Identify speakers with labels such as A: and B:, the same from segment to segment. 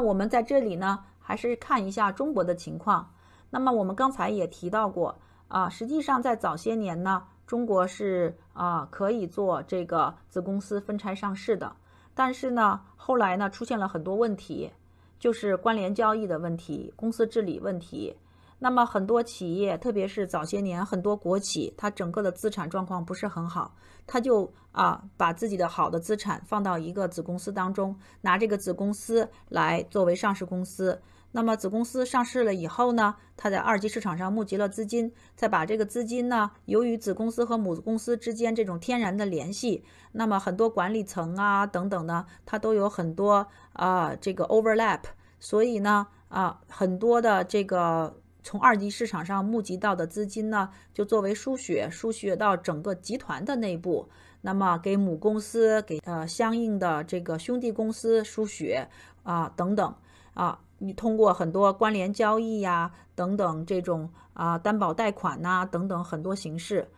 A: 我们在这里呢，还是看一下中国的情况。那么我们刚才也提到过啊，实际上在早些年呢，中国是啊可以做这个子公司分拆上市的，但是呢，后来呢出现了很多问题，就是关联交易的问题、公司治理问题。那么很多企业，特别是早些年很多国企，它整个的资产状况不是很好，它就啊把自己的好的资产放到一个子公司当中，拿这个子公司来作为上市公司。那么子公司上市了以后呢，它在二级市场上募集了资金，再把这个资金呢，由于子公司和母公司之间这种天然的联系，那么很多管理层啊等等呢，它都有很多啊这个 overlap，所以呢啊很多的这个。从二级市场上募集到的资金呢，就作为输血，输血到整个集团的内部，那么给母公司，给呃相应的这个兄弟公司输血啊等等啊，你通过很多关联交易呀等等这种啊担保贷款呐等等很多形式，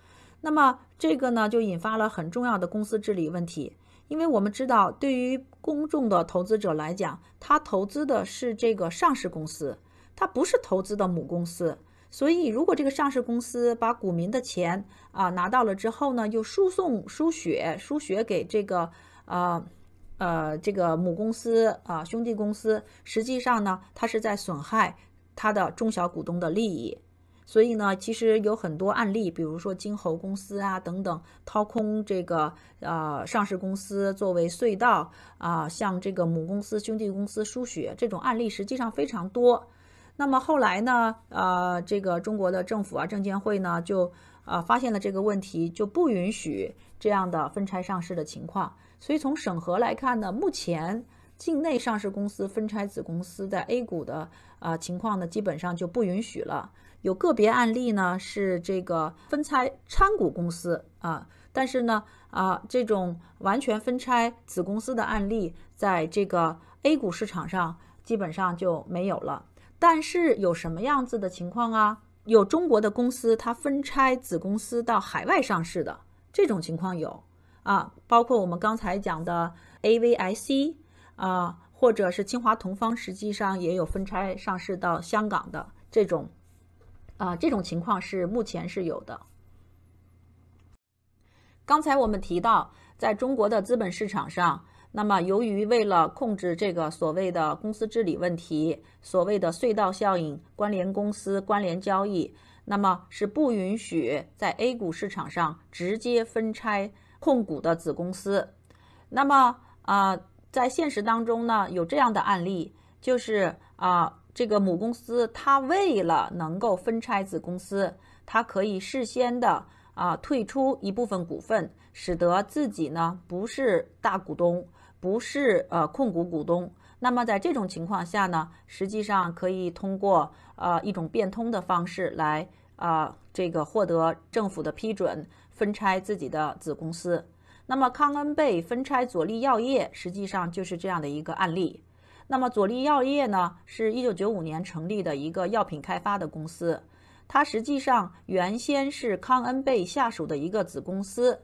A: 那么这个呢就引发了很重要的公司治理问题，因为我们知道对于公众的投资者来讲，他投资的是这个上市公司。它不是投资的母公司，所以如果这个上市公司把股民的钱啊拿到了之后呢，又输送输血输血给这个呃呃这个母公司啊兄弟公司，实际上呢，它是在损害它的中小股东的利益。所以呢，其实有很多案例，比如说金猴公司啊等等，掏空这个呃上市公司作为隧道啊，向这个母公司兄弟公司输血这种案例，实际上非常多。那么后来呢？呃，这个中国的政府啊，证监会呢，就呃发现了这个问题，就不允许这样的分拆上市的情况。所以从审核来看呢，目前境内上市公司分拆子公司在 A 股的啊情况呢，基本上就不允许了。有个别案例呢是这个分拆参股公司啊，但是呢啊这种完全分拆子公司的案例，在这个 A 股市场上基本上就没有了。但是有什么样子的情况啊？有中国的公司它分拆子公司到海外上市的这种情况有啊，包括我们刚才讲的 A V I C 啊，或者是清华同方，实际上也有分拆上市到香港的这种啊，这种情况是目前是有的。刚才我们提到，在中国的资本市场上。那么，由于为了控制这个所谓的公司治理问题，所谓的隧道效应、关联公司、关联交易，那么是不允许在 A 股市场上直接分拆控股的子公司。那么，啊，在现实当中呢，有这样的案例，就是啊，这个母公司它为了能够分拆子公司，它可以事先的啊退出一部分股份，使得自己呢不是大股东。不是呃控股股东，那么在这种情况下呢，实际上可以通过呃一种变通的方式来啊这个获得政府的批准分拆自己的子公司。那么康恩贝分拆佐力药业，实际上就是这样的一个案例。那么佐力药业呢，是一九九五年成立的一个药品开发的公司，它实际上原先是康恩贝下属的一个子公司，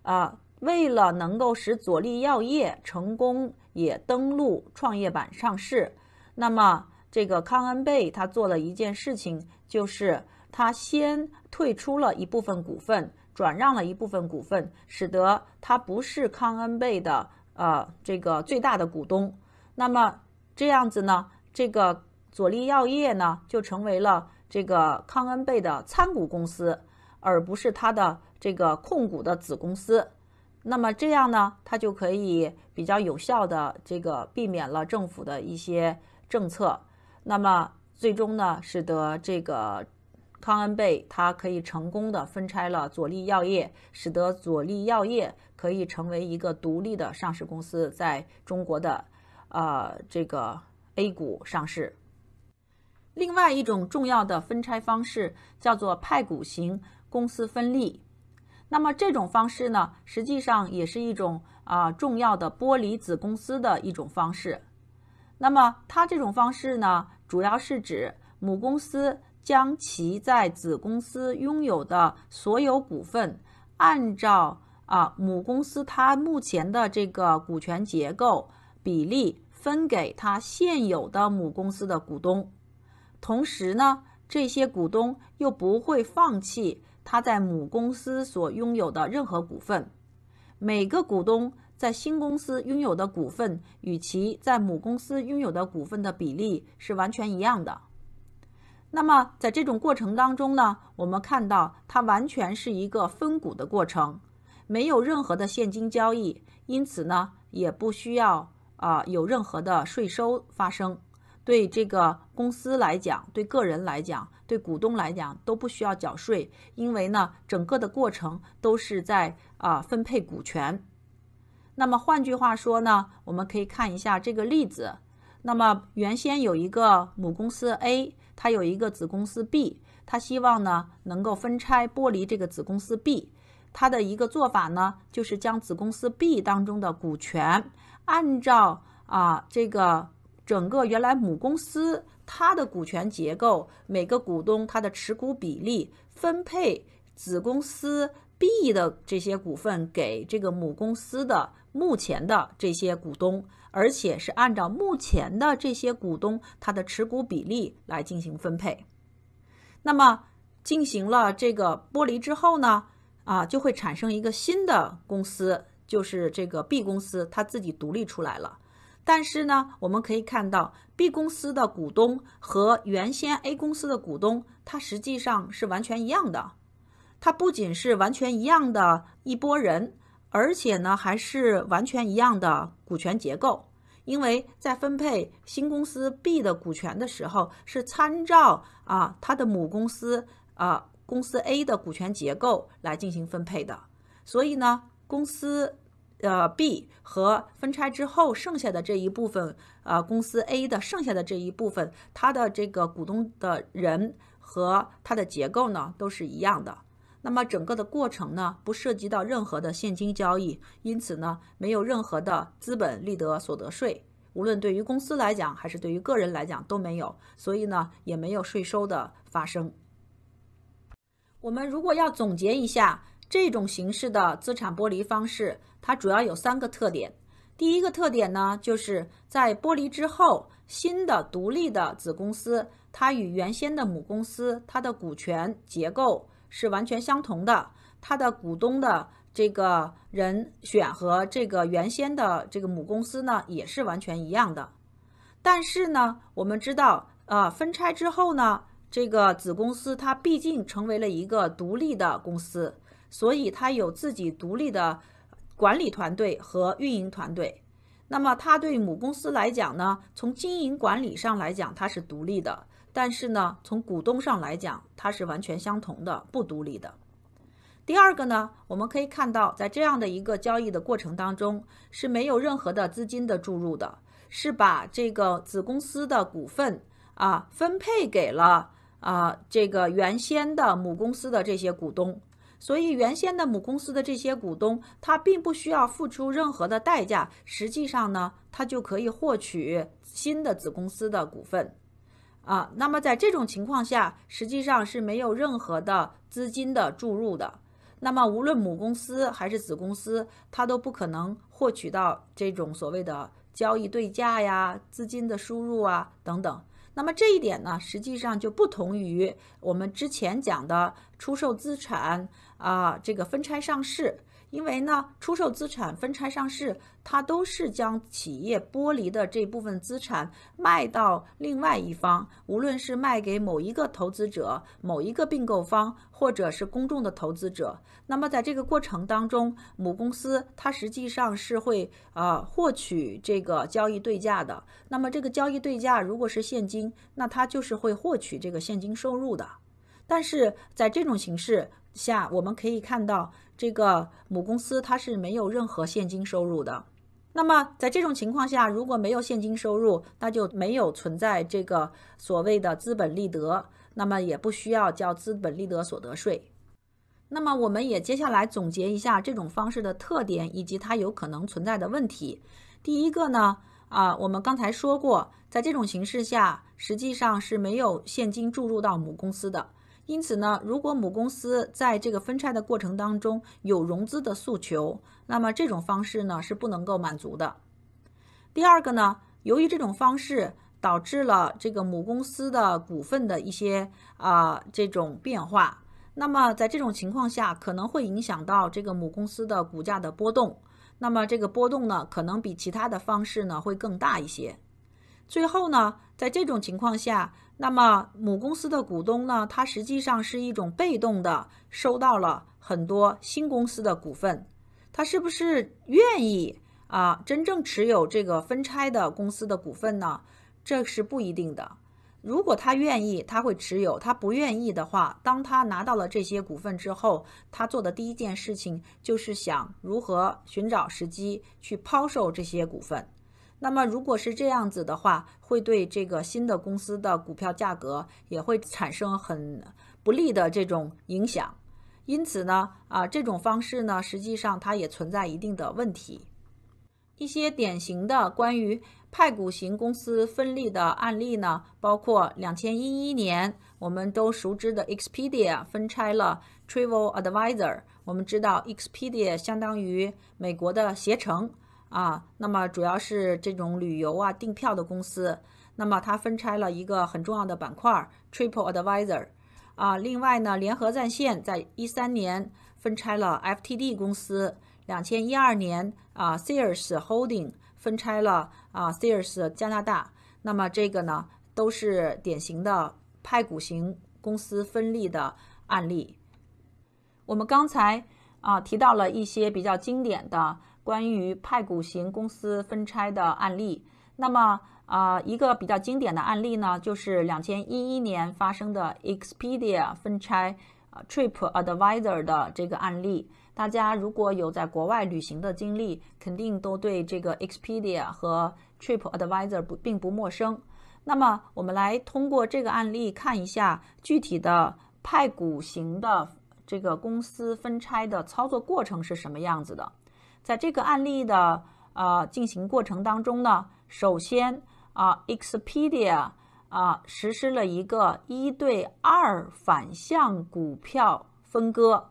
A: 啊。为了能够使佐力药业成功也登陆创业板上市，那么这个康恩贝他做了一件事情，就是他先退出了一部分股份，转让了一部分股份，使得他不是康恩贝的呃这个最大的股东。那么这样子呢，这个佐力药业呢就成为了这个康恩贝的参股公司，而不是他的这个控股的子公司。那么这样呢，它就可以比较有效的这个避免了政府的一些政策，那么最终呢，使得这个康恩贝它可以成功的分拆了左利药业，使得左利药业可以成为一个独立的上市公司，在中国的呃这个 A 股上市。另外一种重要的分拆方式叫做派股型公司分立。那么这种方式呢，实际上也是一种啊重要的剥离子公司的一种方式。那么它这种方式呢，主要是指母公司将其在子公司拥有的所有股份，按照啊母公司它目前的这个股权结构比例分给它现有的母公司的股东，同时呢，这些股东又不会放弃。他在母公司所拥有的任何股份，每个股东在新公司拥有的股份与其在母公司拥有的股份的比例是完全一样的。那么，在这种过程当中呢，我们看到它完全是一个分股的过程，没有任何的现金交易，因此呢，也不需要啊有任何的税收发生。对这个公司来讲，对个人来讲，对股东来讲都不需要缴税，因为呢，整个的过程都是在啊分配股权。那么换句话说呢，我们可以看一下这个例子。那么原先有一个母公司 A，它有一个子公司 B，它希望呢能够分拆剥离这个子公司 B，它的一个做法呢就是将子公司 B 当中的股权按照啊这个。整个原来母公司它的股权结构，每个股东他的持股比例分配子公司 B 的这些股份给这个母公司的目前的这些股东，而且是按照目前的这些股东他的持股比例来进行分配。那么进行了这个剥离之后呢，啊就会产生一个新的公司，就是这个 B 公司它自己独立出来了。但是呢，我们可以看到，B 公司的股东和原先 A 公司的股东，它实际上是完全一样的。它不仅是完全一样的一波人，而且呢，还是完全一样的股权结构。因为在分配新公司 B 的股权的时候，是参照啊它的母公司啊公司 A 的股权结构来进行分配的。所以呢，公司。的 B 和分拆之后剩下的这一部分，呃，公司 A 的剩下的这一部分，它的这个股东的人和它的结构呢都是一样的。那么整个的过程呢不涉及到任何的现金交易，因此呢没有任何的资本利得所得税，无论对于公司来讲还是对于个人来讲都没有，所以呢也没有税收的发生。我们如果要总结一下这种形式的资产剥离方式。它主要有三个特点。第一个特点呢，就是在剥离之后，新的独立的子公司，它与原先的母公司，它的股权结构是完全相同的，它的股东的这个人选和这个原先的这个母公司呢，也是完全一样的。但是呢，我们知道，呃，分拆之后呢，这个子公司它毕竟成为了一个独立的公司，所以它有自己独立的。管理团队和运营团队，那么它对母公司来讲呢？从经营管理上来讲，它是独立的；但是呢，从股东上来讲，它是完全相同的，不独立的。第二个呢，我们可以看到，在这样的一个交易的过程当中，是没有任何的资金的注入的，是把这个子公司的股份啊分配给了啊这个原先的母公司的这些股东。所以原先的母公司的这些股东，他并不需要付出任何的代价，实际上呢，他就可以获取新的子公司的股份，啊，那么在这种情况下，实际上是没有任何的资金的注入的。那么无论母公司还是子公司，他都不可能获取到这种所谓的交易对价呀、资金的输入啊等等。那么这一点呢，实际上就不同于我们之前讲的出售资产。啊，这个分拆上市，因为呢，出售资产、分拆上市，它都是将企业剥离的这部分资产卖到另外一方，无论是卖给某一个投资者、某一个并购方，或者是公众的投资者。那么，在这个过程当中，母公司它实际上是会啊获取这个交易对价的。那么，这个交易对价如果是现金，那它就是会获取这个现金收入的。但是在这种形式，下我们可以看到，这个母公司它是没有任何现金收入的。那么在这种情况下，如果没有现金收入，那就没有存在这个所谓的资本利得，那么也不需要交资本利得所得税。那么我们也接下来总结一下这种方式的特点以及它有可能存在的问题。第一个呢，啊，我们刚才说过，在这种形势下，实际上是没有现金注入到母公司的。因此呢，如果母公司在这个分拆的过程当中有融资的诉求，那么这种方式呢是不能够满足的。第二个呢，由于这种方式导致了这个母公司的股份的一些啊这种变化，那么在这种情况下，可能会影响到这个母公司的股价的波动。那么这个波动呢，可能比其他的方式呢会更大一些。最后呢，在这种情况下。那么，母公司的股东呢？他实际上是一种被动的，收到了很多新公司的股份，他是不是愿意啊？真正持有这个分拆的公司的股份呢？这是不一定的。如果他愿意，他会持有；他不愿意的话，当他拿到了这些股份之后，他做的第一件事情就是想如何寻找时机去抛售这些股份。那么，如果是这样子的话，会对这个新的公司的股票价格也会产生很不利的这种影响。因此呢，啊，这种方式呢，实际上它也存在一定的问题。一些典型的关于派股型公司分立的案例呢，包括两千一一年我们都熟知的 Expedia 分拆了 Travel Advisor。我们知道 Expedia 相当于美国的携程。啊，那么主要是这种旅游啊订票的公司，那么它分拆了一个很重要的板块，TripAdvisor，啊，另外呢，联合战线在一三年分拆了 FTD 公司，两千一二年啊 s e e r i s Holding 分拆了啊 s e e r i s 加拿大，那么这个呢，都是典型的派股型公司分立的案例。我们刚才啊提到了一些比较经典的。关于派股型公司分拆的案例，那么啊，一个比较经典的案例呢，就是两千一一年发生的 Expedia 分拆 TripAdvisor 的这个案例。大家如果有在国外旅行的经历，肯定都对这个 Expedia 和 TripAdvisor 不并不陌生。那么，我们来通过这个案例看一下具体的派股型的这个公司分拆的操作过程是什么样子的。在这个案例的啊进行过程当中呢，首先啊，Expedia 啊实施了一个一对二反向股票分割，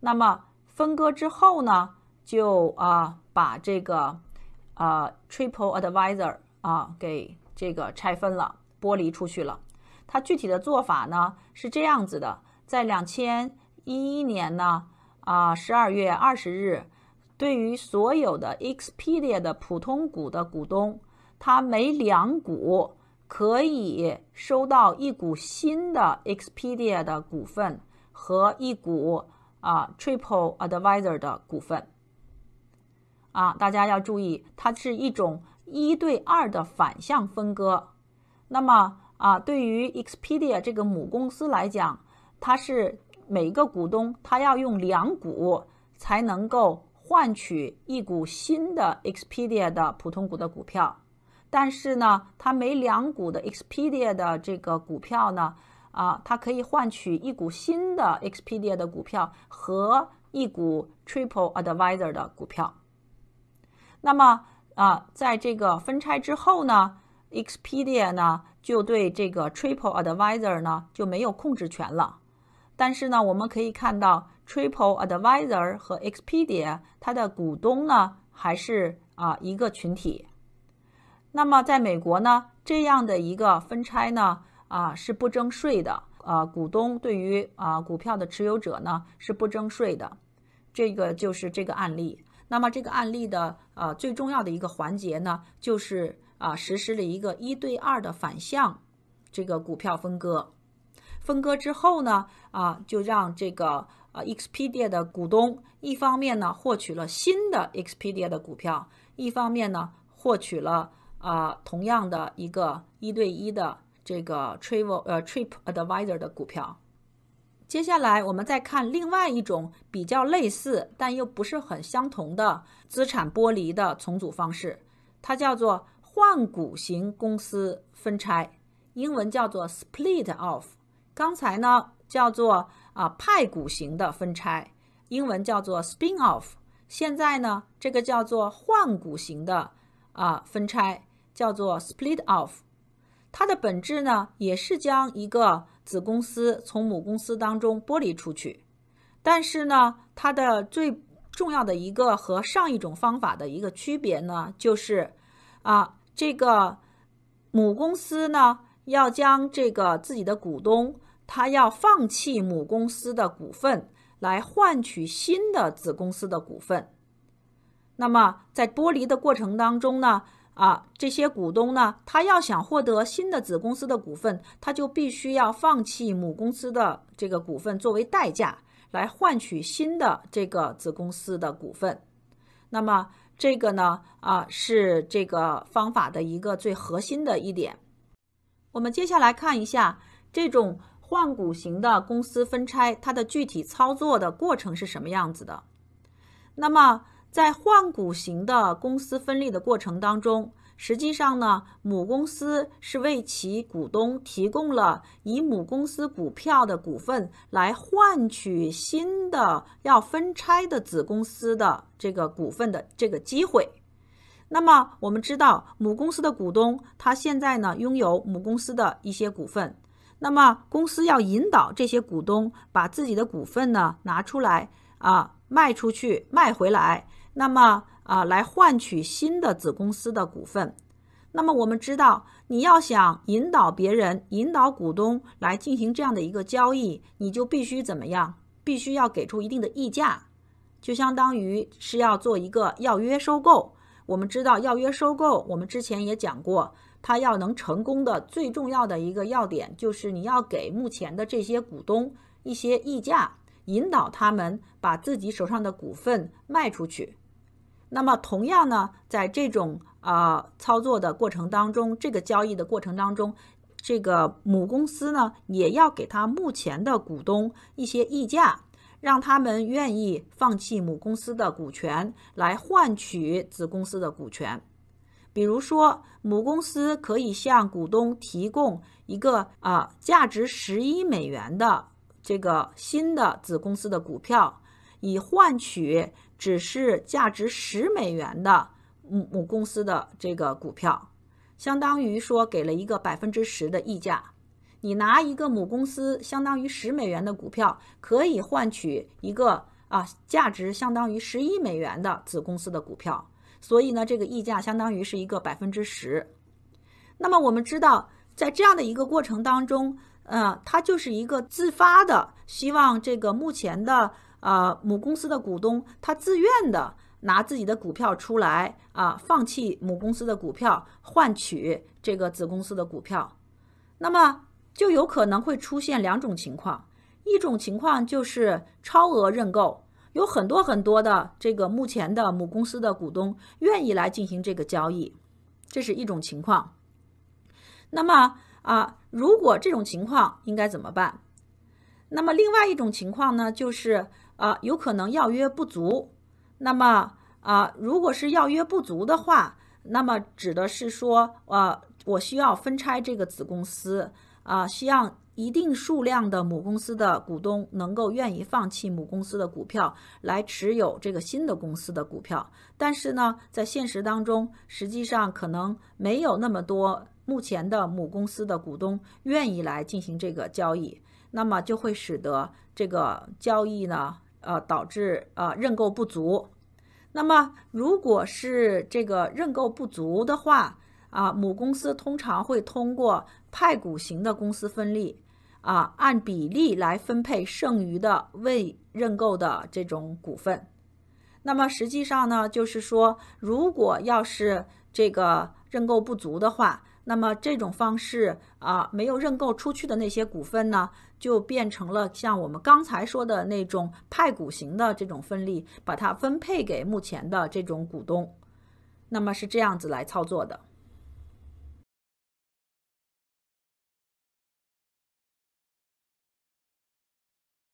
A: 那么分割之后呢，就啊把这个呃 Triple a d v i s o r 啊给这个拆分了，剥离出去了。它具体的做法呢是这样子的，在两千一一年呢啊十二月二十日。对于所有的 Expedia 的普通股的股东，他每两股可以收到一股新的 Expedia 的股份和一股啊 Triple Advisor 的股份。啊，大家要注意，它是一种一对二的反向分割。那么啊，对于 Expedia 这个母公司来讲，它是每个股东他要用两股才能够。换取一股新的 Expedia 的普通股的股票，但是呢，它每两股的 Expedia 的这个股票呢，啊，它可以换取一股新的 Expedia 的股票和一股 Triple a d v i s o r 的股票。那么，啊，在这个分拆之后呢，Expedia 呢就对这个 Triple a d v i s o r 呢就没有控制权了。但是呢，我们可以看到。Triple a d v i s o r 和 Expedia 它的股东呢，还是啊一个群体。那么在美国呢，这样的一个分拆呢，啊是不征税的。啊，股东对于啊股票的持有者呢是不征税的。这个就是这个案例。那么这个案例的啊最重要的一个环节呢，就是啊实施了一个一对二的反向这个股票分割。分割之后呢，啊就让这个。啊，Expedia 的股东一方面呢获取了新的 Expedia 的股票，一方面呢获取了啊同样的一个一对一的这个 Travel 呃 Trip Advisor 的股票。接下来我们再看另外一种比较类似但又不是很相同的资产剥离的重组方式，它叫做换股型公司分拆，英文叫做 Split Off。刚才呢叫做。啊，派股型的分拆，英文叫做 spin off。现在呢，这个叫做换股型的啊分拆，叫做 split off。它的本质呢，也是将一个子公司从母公司当中剥离出去。但是呢，它的最重要的一个和上一种方法的一个区别呢，就是啊，这个母公司呢要将这个自己的股东。他要放弃母公司的股份来换取新的子公司的股份。那么在剥离的过程当中呢，啊，这些股东呢，他要想获得新的子公司的股份，他就必须要放弃母公司的这个股份作为代价来换取新的这个子公司的股份。那么这个呢，啊，是这个方法的一个最核心的一点。我们接下来看一下这种。换股型的公司分拆，它的具体操作的过程是什么样子的？那么，在换股型的公司分立的过程当中，实际上呢，母公司是为其股东提供了以母公司股票的股份来换取新的要分拆的子公司的这个股份的这个机会。那么，我们知道，母公司的股东他现在呢拥有母公司的一些股份。那么，公司要引导这些股东把自己的股份呢拿出来啊，卖出去，卖回来，那么啊，来换取新的子公司的股份。那么，我们知道，你要想引导别人、引导股东来进行这样的一个交易，你就必须怎么样？必须要给出一定的溢价，就相当于是要做一个要约收购。我们知道，要约收购，我们之前也讲过。他要能成功的最重要的一个要点，就是你要给目前的这些股东一些溢价，引导他们把自己手上的股份卖出去。那么，同样呢，在这种呃操作的过程当中，这个交易的过程当中，这个母公司呢也要给他目前的股东一些溢价，让他们愿意放弃母公司的股权来换取子公司的股权。比如说，母公司可以向股东提供一个啊价值十一美元的这个新的子公司的股票，以换取只是价值十美元的母母公司的这个股票，相当于说给了一个百分之十的溢价。你拿一个母公司相当于十美元的股票，可以换取一个啊价值相当于十一美元的子公司的股票。所以呢，这个溢价相当于是一个百分之十。那么我们知道，在这样的一个过程当中，呃，它就是一个自发的，希望这个目前的呃母公司的股东，他自愿的拿自己的股票出来啊，放弃母公司的股票，换取这个子公司的股票。那么就有可能会出现两种情况，一种情况就是超额认购。有很多很多的这个目前的母公司的股东愿意来进行这个交易，这是一种情况。那么啊，如果这种情况应该怎么办？那么另外一种情况呢，就是啊，有可能要约不足。那么啊，如果是要约不足的话，那么指的是说，呃，我需要分拆这个子公司。啊，需要一定数量的母公司的股东能够愿意放弃母公司的股票来持有这个新的公司的股票，但是呢，在现实当中，实际上可能没有那么多目前的母公司的股东愿意来进行这个交易，那么就会使得这个交易呢，呃，导致呃认购不足。那么，如果是这个认购不足的话，啊，母公司通常会通过派股型的公司分立，啊，按比例来分配剩余的未认购的这种股份。那么实际上呢，就是说，如果要是这个认购不足的话，那么这种方式啊，没有认购出去的那些股份呢，就变成了像我们刚才说的那种派股型的这种分立，把它分配给目前的这种股东。那么是这样子来操作的。